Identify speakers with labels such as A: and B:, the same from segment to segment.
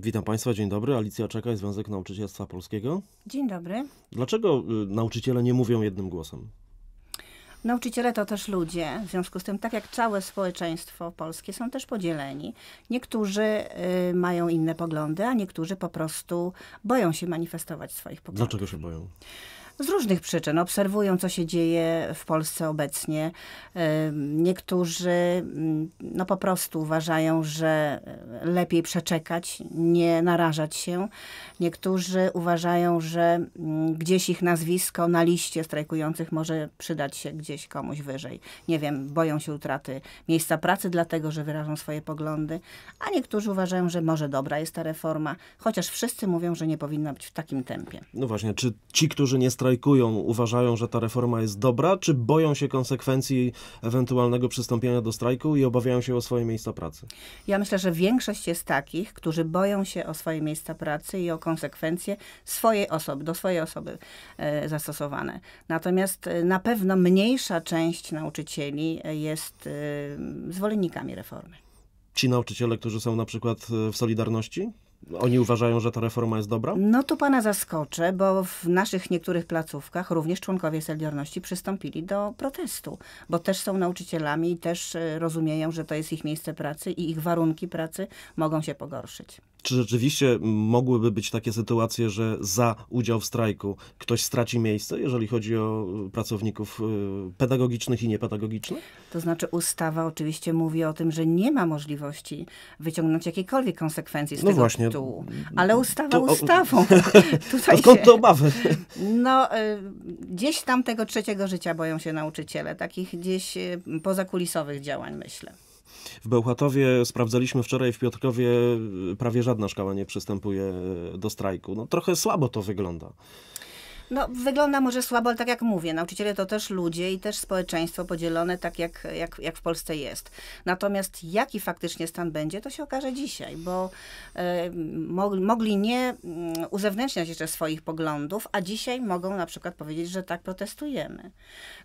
A: Witam Państwa, dzień dobry. Alicja Czekaj, Związek Nauczycielstwa Polskiego. Dzień dobry. Dlaczego y, nauczyciele nie mówią jednym głosem?
B: Nauczyciele to też ludzie, w związku z tym, tak jak całe społeczeństwo polskie, są też podzieleni. Niektórzy y, mają inne poglądy, a niektórzy po prostu boją się manifestować swoich poglądów. Dlaczego się boją? z różnych przyczyn obserwują, co się dzieje w Polsce obecnie. Niektórzy mm, no, po prostu uważają, że lepiej przeczekać, nie narażać się. Niektórzy uważają, że mm, gdzieś ich nazwisko na liście strajkujących może przydać się gdzieś komuś wyżej. Nie wiem, boją się utraty miejsca pracy, dlatego że wyrażą swoje poglądy, a niektórzy uważają, że może dobra jest ta reforma, chociaż wszyscy mówią, że nie powinna być w takim tempie.
A: No właśnie, czy ci, którzy nie strajkują, strajkują, uważają, że ta reforma jest dobra, czy boją się konsekwencji ewentualnego przystąpienia do strajku i obawiają się o swoje miejsca pracy?
B: Ja myślę, że większość jest takich, którzy boją się o swoje miejsca pracy i o konsekwencje swojej osoby, do swojej osoby e, zastosowane. Natomiast e, na pewno mniejsza część nauczycieli e, jest zwolennikami
A: reformy. Ci nauczyciele, którzy są na przykład w Solidarności? Oni uważają, że ta reforma jest dobra?
B: No tu pana zaskoczę, bo w naszych niektórych placówkach również członkowie Solidarności przystąpili do protestu, bo też są nauczycielami i też e, rozumieją, że to jest ich miejsce pracy i ich warunki pracy mogą się pogorszyć.
A: Czy rzeczywiście mogłyby być takie sytuacje, że za udział w strajku ktoś straci miejsce, jeżeli chodzi o e, pracowników e, pedagogicznych i niepedagogicznych?
B: To znaczy ustawa oczywiście mówi o tym, że nie ma możliwości wyciągnąć jakiejkolwiek konsekwencji z no tego właśnie. tytułu. Ale ustawa to, ustawą. Tutaj skąd te obawy? No, e, gdzieś tam tego trzeciego życia boją się nauczyciele, takich gdzieś pozakulisowych działań myślę.
A: W Bełchatowie sprawdzaliśmy wczoraj, w Piotrkowie prawie żadna szkoła nie przystępuje do strajku. No trochę słabo to wygląda.
B: No, wygląda może słabo, ale tak jak mówię, nauczyciele to też ludzie i też społeczeństwo podzielone tak jak, jak, jak w Polsce jest. Natomiast jaki faktycznie stan będzie, to się okaże dzisiaj, bo y, e, mogli, mogli nie mm, uzewnętrzniać jeszcze swoich poglądów, a dzisiaj mogą na przykład powiedzieć, że tak protestujemy.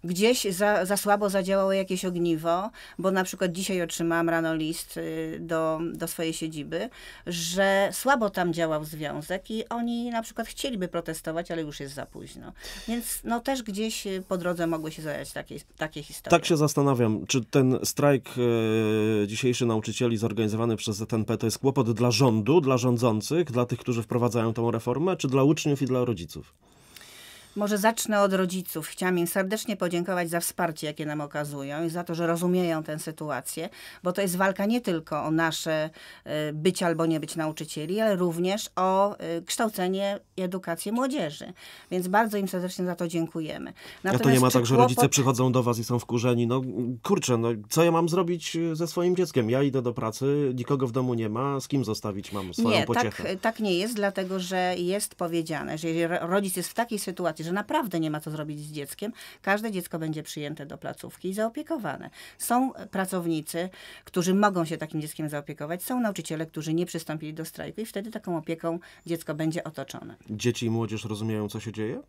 B: Gdzieś za, za słabo zadziałało jakieś ogniwo, bo na przykład dzisiaj otrzymałam rano list y, do, do swojej siedziby, że słabo tam działał związek i oni na przykład chcieliby protestować, ale już jest za późno. Więc no też gdzieś y, po drodze mogły się zająć takie, takie historie. Tak
A: się zastanawiam, czy ten strajk e, dzisiejszy nauczycieli zorganizowany przez ZNP to jest kłopot dla rządu, dla rządzących, dla tych, którzy wprowadzają tą reformę, czy dla uczniów i dla rodziców?
B: Może zacznę od rodziców. Chciałam im serdecznie podziękować za wsparcie, jakie nam okazują i za to, że rozumieją tę sytuację, bo to jest walka nie tylko o nasze e, być albo nie być nauczycieli, ale również o e, kształcenie i edukację młodzieży. Więc bardzo im serdecznie za to dziękujemy. Natomiast A to nie ma tak, że rodzice
A: przychodzą do was i są wkurzeni. No kurczę, no co ja mam zrobić e, ze swoim dzieckiem? Ja idę do pracy, nikogo w domu nie ma, z kim zostawić mam swoją nie, tak, pociechę? Nie, tak,
B: tak nie jest, dlatego że jest powiedziane, że jeżeli rodzic jest w takiej sytuacji, że naprawdę nie ma co zrobić z dzieckiem, każde dziecko będzie przyjęte do placówki i zaopiekowane. Są e, pracownicy, którzy mogą się takim dzieckiem zaopiekować, są nauczyciele, którzy nie przystąpili do strajku i wtedy taką opieką dziecko
A: będzie otoczone. Dzieci i młodzież rozumieją, co się dzieje?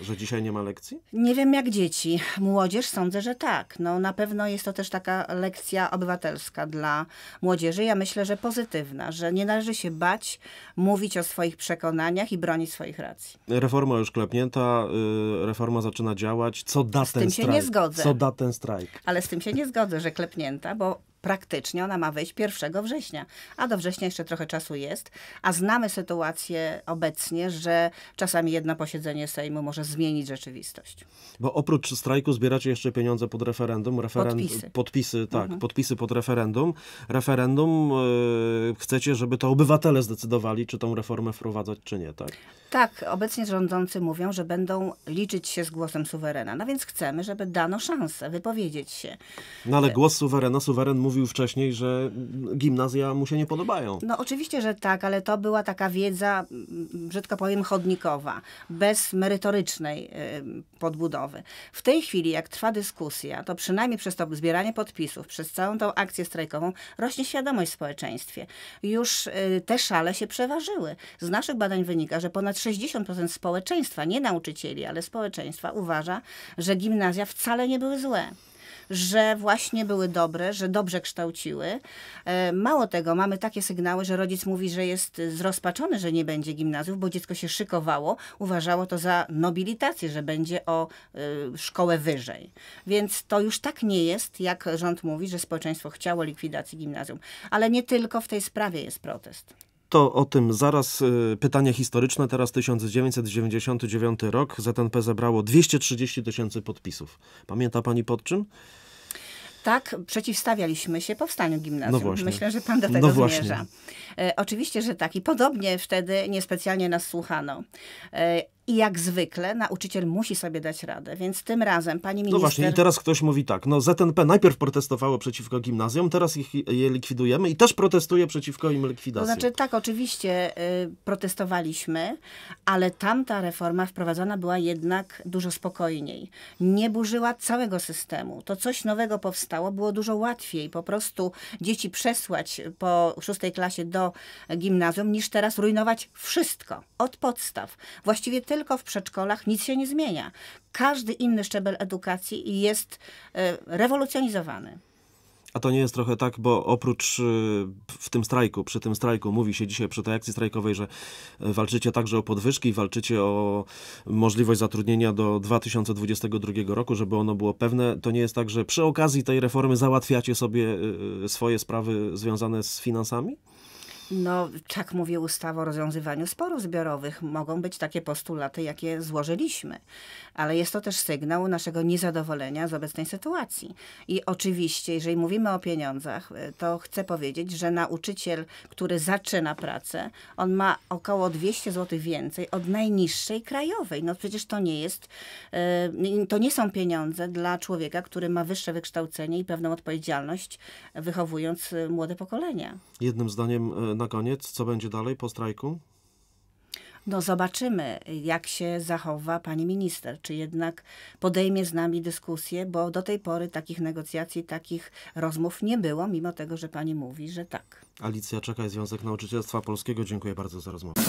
A: Że dzisiaj nie ma lekcji?
B: Nie wiem jak dzieci. Młodzież sądzę, że tak. No, na pewno jest to też taka lekcja obywatelska dla młodzieży. Ja myślę, że pozytywna, że nie należy się bać mówić o swoich przekonaniach i bronić swoich racji.
A: Reforma już klepnięta, y, reforma zaczyna działać. Co da z ten strajk? Z tym się nie zgodzę. Co da ten strajk?
B: Ale z tym się nie zgodzę, że klepnięta, bo praktycznie ona ma wyjść 1 września, a do września jeszcze trochę czasu jest, a znamy sytuację obecnie, że czasami jedno posiedzenie Sejmu może zmienić rzeczywistość.
A: Bo oprócz strajku zbieracie jeszcze pieniądze pod referendum. Podpisy. podpisy. tak, mhm. podpisy pod referendum. Referendum yy, chcecie, żeby to obywatele zdecydowali, czy tą reformę wprowadzać, czy nie, tak?
B: Tak, obecnie rządzący mówią, że będą liczyć się z głosem suwerena. No więc chcemy, żeby dano szansę wypowiedzieć się.
A: No ale głos suwerena, suweren mówił wcześniej, że gimnazja mu się nie podobają. No
B: oczywiście, że tak, ale to była taka wiedza, brzydko powiem, chodnikowa, bez merytorycznej y, podbudowy. W tej chwili, jak trwa dyskusja, to przynajmniej przez to zbieranie podpisów, przez całą tą akcję strajkową, rośnie świadomość w społeczeństwie. Już y, te szale się przeważyły. Z naszych badań wynika, że ponad 60% społeczeństwa, nie nauczycieli, ale społeczeństwa uważa, że gimnazja wcale nie były złe że właśnie były dobre, że dobrze kształciły. E, mało tego, mamy takie sygnały, że rodzic mówi, że jest zrozpaczony, że nie będzie gimnazjów, bo dziecko się szykowało, uważało to za nobilitację, że będzie o e, szkołę wyżej. Więc to już tak nie jest, jak rząd mówi, że społeczeństwo chciało likwidacji gimnazjum. Ale nie tylko w tej sprawie jest protest.
A: To o tym zaraz y, pytanie historyczne. Teraz 1999 rok. ZNP zebrało 230 tysięcy podpisów. Pamięta pani pod czym?
B: Tak, przeciwstawialiśmy się powstaniu gimnazjum. No Myślę, że pan do no tego no zmierza. E, oczywiście, że tak. I podobnie wtedy niespecjalnie nas słuchano. E, i jak zwykle nauczyciel musi sobie dać radę, więc tym razem pani no minister... No właśnie, i teraz
A: ktoś mówi tak, no ZNP najpierw protestowało przeciwko gimnazjom, teraz ich, je likwidujemy i też protestuje przeciwko im likwidacji. To znaczy
B: tak, oczywiście y, protestowaliśmy, ale tamta reforma wprowadzona była jednak dużo spokojniej. Nie burzyła całego systemu. To coś nowego powstało, było dużo łatwiej po prostu dzieci przesłać po szóstej klasie do gimnazjum, niż teraz rujnować wszystko od podstaw. Właściwie tylko w przedszkolach nic się nie zmienia. Każdy inny szczebel edukacji jest e, rewolucjonizowany.
A: A to nie jest trochę tak, bo oprócz e, w tym strajku, przy tym strajku mówi się dzisiaj przy tej akcji strajkowej, że e, walczycie także o podwyżki, walczycie o możliwość zatrudnienia do 2022 roku, żeby ono było pewne. To nie jest tak, że przy okazji tej reformy załatwiacie sobie swoje sprawy związane z finansami?
B: No, tak mówi ustawa o rozwiązywaniu sporów zbiorowych. Mogą być takie postulaty, jakie złożyliśmy, ale jest to też sygnał naszego niezadowolenia z obecnej sytuacji. I oczywiście, jeżeli mówimy o pieniądzach, e, to chcę powiedzieć, że nauczyciel, który zaczyna pracę, on ma około 200 zł więcej od najniższej krajowej. No przecież to nie jest, e, to nie są pieniądze dla człowieka, który ma wyższe wykształcenie i pewną odpowiedzialność, wychowując e, młode pokolenia.
A: Jednym zdaniem na koniec, co będzie dalej po strajku?
B: No zobaczymy, jak się zachowa pani minister, czy jednak podejmie z nami dyskusję, bo do tej pory takich negocjacji, takich rozmów nie było, mimo tego, że pani mówi, że tak.
A: Alicja Czekaj, Związek Nauczycielstwa Polskiego, dziękuję bardzo za rozmowę.